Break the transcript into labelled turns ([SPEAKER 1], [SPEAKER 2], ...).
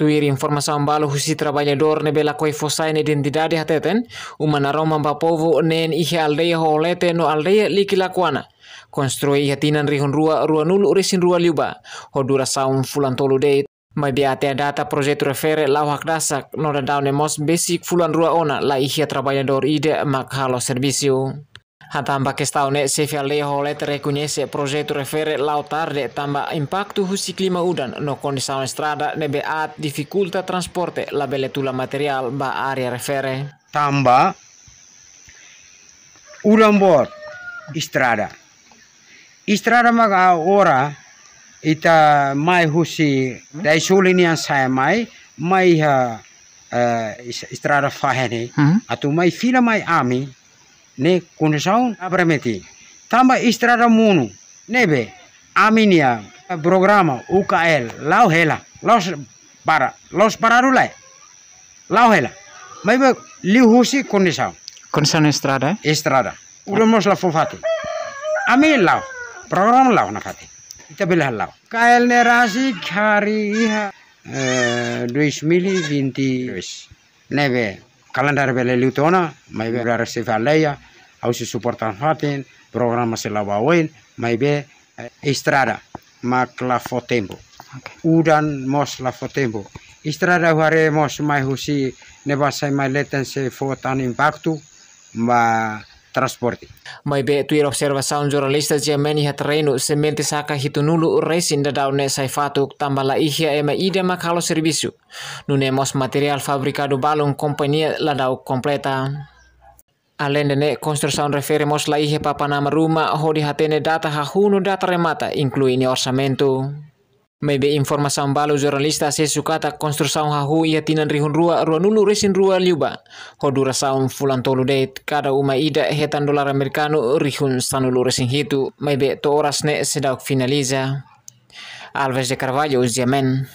[SPEAKER 1] Tuir informasi ambalo husi trabalhador nebela koi fossai na identidade hateten, umana roma ba nen ihe aldeia holete no aldeia likilakuana. Konstrui hatinan rihun rua rua nulu resin rua liuba, hodura saum fulan tolu deit. Mai biate data projetu refere lau hak dasak, no dan mos basic fulan rua ona la ihia trabalhador ide mak halo servisiu ke stau ne se leho le se projetu refere lautar de tamba impactu husi clima udan no strada ne be at dificulta transporte la bele tula material ba area refere.
[SPEAKER 2] Tamba bor istrada. Istrada maga ora ita mai husi dai sulinian saya mai mai ha uh, eh, eh, istrada fahene hmm? atu mai fila mai ami ne kunsaun abrameti tamba istrada munu nebe aminia programa UKL lau hela los para los rulai lau hela maibe lihusi kunsaun kunsaun istrada istrada ulamos la fofati Amin lau program lau nafati kita bilah lau kael rasi khari iha duis mili binti duis nebe kalendar bele liutona maibe rarasi faleya au si suportan hatin programa selawawain la mai be eh, estrada mak la fotembo okay. udan mos la fotembo estrada hare mos mai husi neba mai leten se
[SPEAKER 1] fotan impactu
[SPEAKER 2] ma transporti
[SPEAKER 1] Mai be tuir observasaun jurnalista Jemeni hatreinu semente saka hitunulu resin da daune saifatuk tambala ihia ema ida makalo servisu. Nunemos material fabricado balon compañía la dau Alen dene construção referemos la ihe nama ruma di hatene data hunu data remata, incluindo orsamento. Mebe informasi balu jurnalista se sukata ha hu ia tinan rihun rua rua nulu resin rua liuba. Hodura durasaun fulan tolu deit kada uma ida hetan dolar amerikanu rihun sanulu resin hitu. Mebe to oras ne sedauk finaliza. Alves de Carvalho, Ziamen.